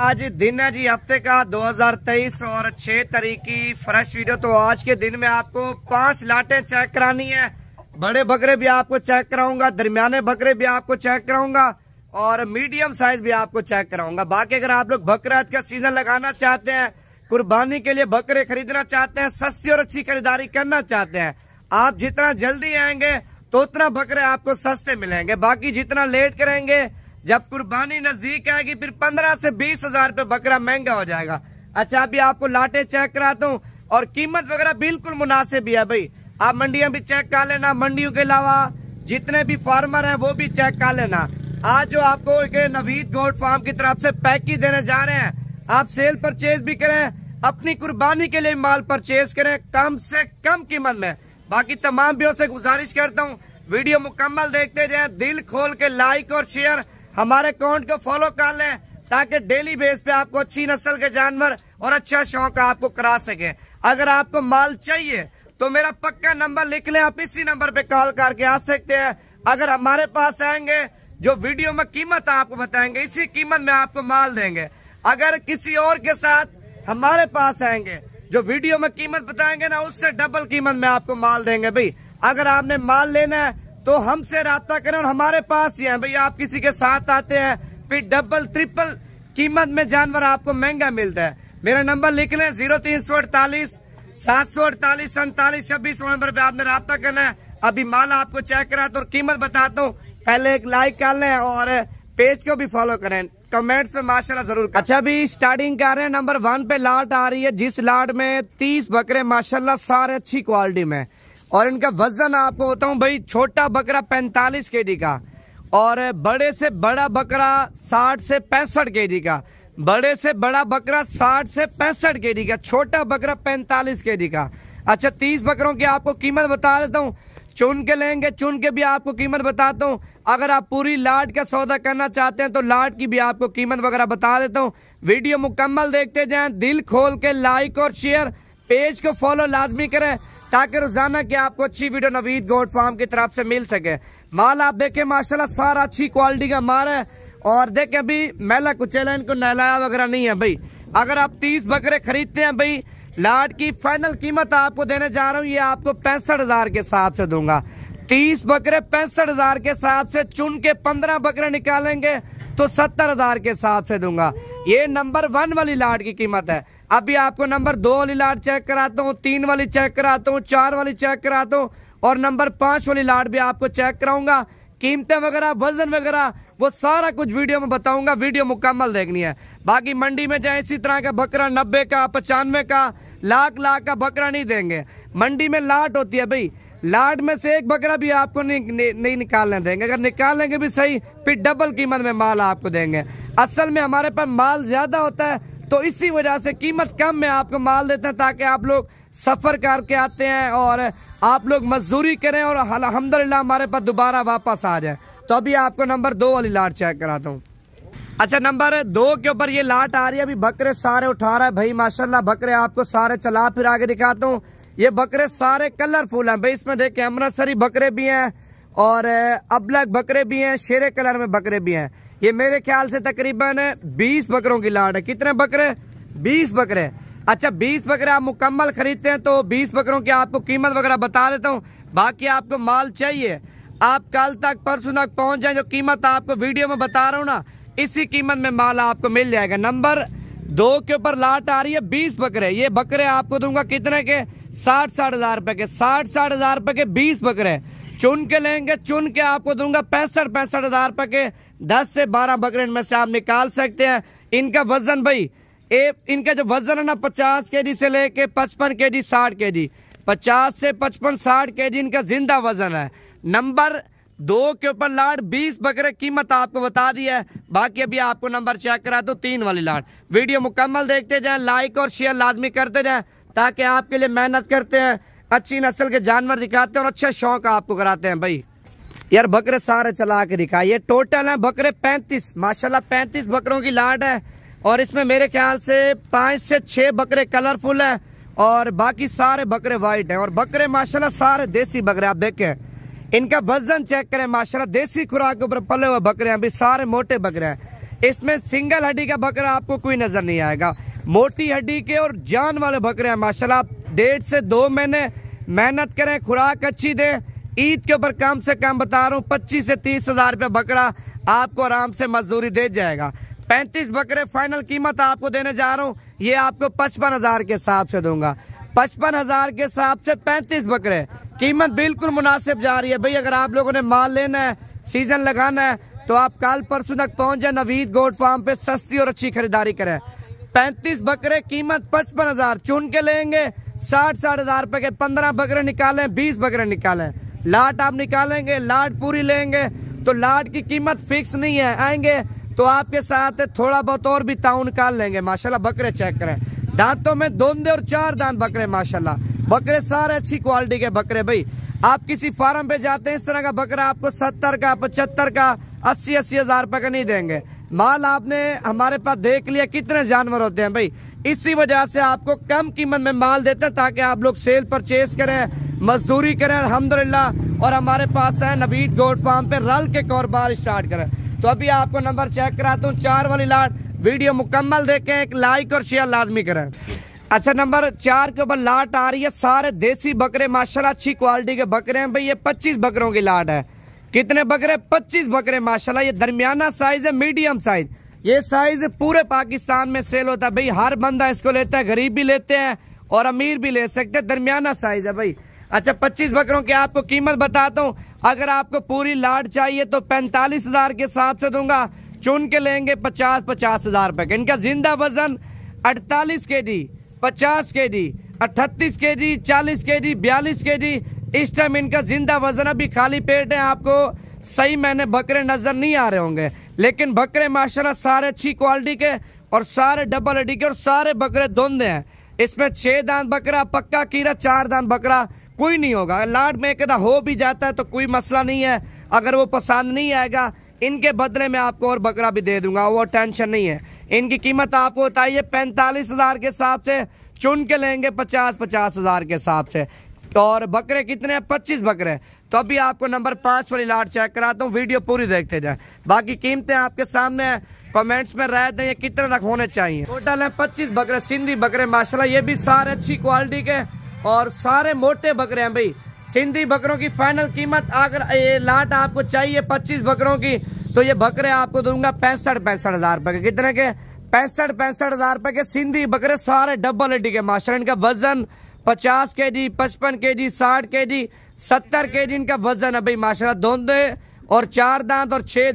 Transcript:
आज दिन है जी हफ्ते का 2023 और छह की फ्रेश वीडियो तो आज के दिन में आपको पांच लाटे चेक करानी है बड़े बकरे भी आपको चेक कराऊंगा दरमियाने बकरे भी आपको चेक कराऊंगा और मीडियम साइज भी आपको चेक कराऊंगा बाकी अगर आप लोग बकरा का सीजन लगाना चाहते हैं कुर्बानी के लिए बकरे खरीदना चाहते हैं सस्ती और अच्छी खरीदारी करना चाहते हैं आप जितना जल्दी आएंगे तो उतना बकरे आपको सस्ते मिलेंगे बाकी जितना लेट करेंगे जब कुर्बानी नजदीक आएगी फिर पंद्रह से बीस हजार रूपए बकरा महंगा हो जाएगा अच्छा अभी आपको लाटे चेक कराता हूँ और कीमत वगैरह बिल्कुल मुनासिब है भाई आप मंडिया भी चेक कर लेना मंडियों के अलावा जितने भी फार्मर हैं वो भी चेक कर लेना आज जो आपको नवीद गोड फार्म की तरफ से पैकी देने जा रहे हैं आप सेल परचेज भी करें अपनी कुर्बानी के लिए माल परचेज करें कम से कम कीमत में बाकी तमाम भी गुजारिश करता हूँ वीडियो मुकम्मल देखते जाए दिल खोल के लाइक और शेयर हमारे अकाउंट को फॉलो कर लें ताकि डेली बेस पे आपको अच्छी नस्ल के जानवर और अच्छा शौक आपको करा सके अगर आपको माल चाहिए तो मेरा पक्का नंबर लिख लें आप इसी नंबर पे कॉल करके आ सकते हैं अगर हमारे पास आएंगे जो वीडियो में कीमत आपको बताएंगे इसी कीमत में आपको माल देंगे अगर किसी और के साथ हमारे पास आएंगे जो वीडियो में कीमत बताएंगे ना उससे डबल कीमत में आपको माल देंगे भाई अगर आपने माल लेना है तो हमसे रहा करें और हमारे पास ही है भैया आप किसी के साथ आते हैं फिर डबल ट्रिपल कीमत में जानवर आपको महंगा मिलता है मेरा नंबर लिख लें जीरो तीन सौ अड़तालीस सात सौ अड़तालीस सैतालीस छब्बीस नंबर पे आपने रहा करना है अभी माल आपको चेक कराता हूँ कीमत बताता हूँ पहले एक लाइक कर लें और पेज को भी फॉलो करें कमेंट्स में माशाल्लाह जरूर कर। अच्छा अभी स्टार्टिंग कर रहे हैं नंबर वन पे लाट आ रही है जिस लाट में तीस बकरे माशाल्लाह सारे अच्छी क्वालिटी में और इनका वजन आपको बताऊँ भाई छोटा बकरा पैंतालीस के जी का और बड़े से बड़ा बकरा साठ से पैंसठ के जी का बड़े से बड़ा बकरा साठ से पैंसठ के जी का छोटा बकरा पैंतालीस के जी का अच्छा तीस बकरों की आपको कीमत बता देता हूँ चुन के लेंगे चुन के भी आपको कीमत बताता हूँ अगर आप पूरी लाट का सौदा करना चाहते हैं तो लाट की भी आपको कीमत वगैरह बता देता हूँ वीडियो मुकम्मल देखते जाएं दिल खोल के लाइक और शेयर पेज को फॉलो लाजमी करें ताकि रोजाना की आपको अच्छी वीडियो नवीद गोड फार्म की तरफ से मिल सके माल आप देखे माशाल्लाह सारा अच्छी क्वालिटी का माल है और देखे अभी मेला कुचेला इनको नहलाया वगैरह नहीं है भाई अगर आप तीस बकरे खरीदते हैं भाई लाट की फाइनल कीमत आपको देने जा रहा हूँ ये आपको पैंसठ हजार के हिसाब से दूंगा तीस बकरे पैंसठ हजार के हिसाब से चुन के पंद्रह बकरे निकालेंगे तो सत्तर हजार के हिसाब से दूंगा ये नंबर वन वाली लाट की कीमत है अभी आपको नंबर दो वाली लाट चेक कराता हूँ तीन वाली चेक कराता हूँ चार वाली चेक कराता हूँ और नंबर पाँच वाली लाट भी आपको चेक कराऊंगा कीमतें वगैरह वजन वगैरह वो सारा कुछ वीडियो में बताऊंगा वीडियो मुकम्मल देखनी है बाकी मंडी में जाए इसी तरह का बकरा नब्बे का पचानवे का लाख लाख का बकरा नहीं देंगे मंडी में लाट होती है भाई लाट में से एक बकरा भी आपको नहीं नहीं, नहीं निकालने देंगे अगर निकालेंगे भी सही फिर डबल कीमत में माल आपको देंगे असल में हमारे पास माल ज्यादा होता है तो इसी वजह से कीमत कम में आपको माल देते हैं ताकि आप लोग सफ़र करके आते हैं और आप लोग मजदूरी करें और अलहमदिल्ला हमारे पास दोबारा वापस आ जाए तो अभी आपको नंबर दो वाली लाट चेक कराता हूँ अच्छा नंबर दो के ऊपर ये लाट आ रही है अभी बकरे सारे उठा रहा है भाई माशाल्लाह बकरे आपको सारे चला फिर आगे दिखाता हूँ ये बकरे सारे कलरफुल हैं भाई इसमें देखे अमृतसरी बकरे भी हैं और अबलग बकरे भी हैं शेरे कलर में बकरे भी हैं ये मेरे ख्याल से तकरीबन बीस बकरों की लाट है कितने बकरे बीस बकरे अच्छा बीस बकरे आप मुकम्मल खरीदते हैं तो बीस बकरों की आपको कीमत वगैरह बता देता हूँ बाकी आपको माल चाहिए आप कल तक परसों तक पहुँच जाए जो कीमत आपको वीडियो में बता रहा हूँ ना इसी कीमत में माल आपको मिल जाएगा नंबर दो के ऊपर लाट आ रही है बीस बकरे ये बकरे आपको दूंगा कितने के साठ साठ हजार रुपए के साठ साठ हजार रुपए के बीस बकरे चुन के लेंगे चुन के आपको दूंगा पैंसठ पैंसठ हजार रुपए के दस से बारह बकरे इनमें से आप निकाल सकते हैं इनका वजन भाई ए, इनका जो वजन है ना पचास के जी से लेके पचपन के जी साठ के जी पचास से पचपन साठ के जी इनका जिंदा वजन है नंबर दो के ऊपर लाड बीस बकरे कीमत आपको बता दी है बाकी अभी आपको नंबर चेक करा दो तीन वाली लाड वीडियो मुकम्मल देखते जाएं लाइक और शेयर लाजमी करते जाएं ताकि आपके लिए मेहनत करते हैं अच्छी नस्ल के जानवर दिखाते हैं और अच्छा शौक आपको कराते हैं भाई यार बकरे सारे चला के दिखा ये टोटल है बकरे पैंतीस माशाल्लाह पैंतीस बकरों की लाट है और इसमें मेरे ख्याल से पांच से छह बकरे कलरफुल है और बाकी सारे बकरे वाइट हैं और बकरे माशाल्लाह सारे देसी बकरे आप देखें इनका वजन चेक करें माशाल्लाह देसी खुराक के ऊपर पले हुए बकरे हैं अभी सारे मोटे बकरे हैं इसमें सिंगल हड्डी का बकरा आपको कोई नजर नहीं आएगा मोटी हड्डी के और जान वाले बकरे हैं माशाल्लाह डेढ़ से दो महीने मेहनत करें खुराक अच्छी दें ईद के ऊपर कम से कम बता रहा हूँ पच्चीस से तीस हजार रुपया बकरा आपको आराम से मजदूरी दे जाएगा पैंतीस बकरे फाइनल कीमत आपको देने जा रहा हूँ ये आपको पचपन हजार के हिसाब से दूंगा पचपन हजार के हिसाब से पैंतीस बकरे कीमत बिल्कुल मुनासिब जा रही है भाई अगर आप लोगों ने माल लेना है सीजन लगाना है तो आप कल परसों तक पहुंच जाए नवीद गोड फार्म पे सस्ती और अच्छी खरीदारी करें पैंतीस बकरे कीमत पचपन हजार चुन के लेंगे साठ साठ हजार रुपए के पंद्रह बकरे निकालें बीस बकरे निकालें लाट आप निकालेंगे लाट पूरी लेंगे तो लाट की कीमत फिक्स नहीं है आएंगे तो आपके साथ थोड़ा बहुत और भी ताउन निकाल लेंगे माशाल्लाह बकरे चेक करें दांतों में दोंदे और चार दांत बकरे माशाल्लाह बकरे सारे अच्छी क्वालिटी के बकरे भाई आप किसी फार्म पे जाते हैं इस तरह का बकरा आपको सत्तर का पचहत्तर का अस्सी अस्सी हजार रुपये का नहीं देंगे माल आपने हमारे पास देख लिया कितने जानवर होते हैं भाई इसी वजह से आपको कम कीमत में माल देते हैं ताकि आप लोग सेल परचेज करें मजदूरी करें अलहमदिल्ला और हमारे पास है नबीद गोट फार्म पे रल के कारोबार स्टार्ट करें तो अभी आपको नंबर चेक कराता हूँ चार वाली लाट वीडियो मुकम्मल देखें एक लाइक और शेयर लाजमी करें अच्छा नंबर चार के ऊपर लाट आ रही है सारे देसी बकरे माशाल्लाह अच्छी क्वालिटी के बकरे हैं भाई ये पच्चीस बकरों की लाट है कितने बकरे पच्चीस बकरे माशाला ये दरमियाना साइज है मीडियम साइज ये साइज पूरे पाकिस्तान में सेल होता है भाई हर बंदा इसको लेता है गरीब भी लेते हैं और अमीर भी ले सकते हैं दरमियाना साइज है भाई अच्छा पच्चीस बकरों की आपको कीमत बताता हूँ अगर आपको पूरी लाड चाहिए तो पैंतालीस हजार के हिसाब से दूंगा चुन के लेंगे पचास पचास हजार रुपए इनका जिंदा वजन अड़तालीस के जी पचास के जी अट्ठतीस के जी चालीस के जी बयालीस के जी इस टाइम इनका जिंदा वजन अभी खाली पेट है आपको सही मैंने बकरे नजर नहीं आ रहे होंगे लेकिन बकरे माशाल्लाह सारे अच्छी क्वालिटी के और सारे डबल एडी के और सारे बकरे धुंधे हैं इसमें छह दान बकरा पक्का कीरा चार दान बकरा कोई नहीं होगा लाड में का हो भी जाता है तो कोई मसला नहीं है अगर वो पसंद नहीं आएगा इनके बदले में आपको और बकरा भी दे दूंगा वो टेंशन नहीं है इनकी कीमत आपको बताइए पैंतालीस हज़ार के हिसाब से चुन के लेंगे पचास पचास हज़ार के हिसाब से और बकरे कितने हैं पच्चीस बकरे तो अभी आपको नंबर पांच वाली लाट चेक कराता हूँ वीडियो पूरी देखते जाए बाकी कीमतें आपके सामने है कमेंट्स में राय दें कितने तक होने चाहिए टोटल है पच्चीस बकरे सिंधी बकरे माशाला ये भी सारे अच्छी क्वालिटी के और सारे मोटे बकरे हैं भाई सिंधी बकरों की फाइनल कीमत अगर ये लाट आपको चाहिए पच्चीस बकरों की तो ये बकरे आपको दूंगा पैंसठ पैंसठ हजार रुपए के कितने के पैंसठ पैंसठ हजार रुपए के सिंधी बकरे सारे डबल एडी के माशा इनका वजन पचास के जी पचपन के जी साठ के जी सत्तर के जी इनका वजन है भाई माशा दोनों और चार दांत और छह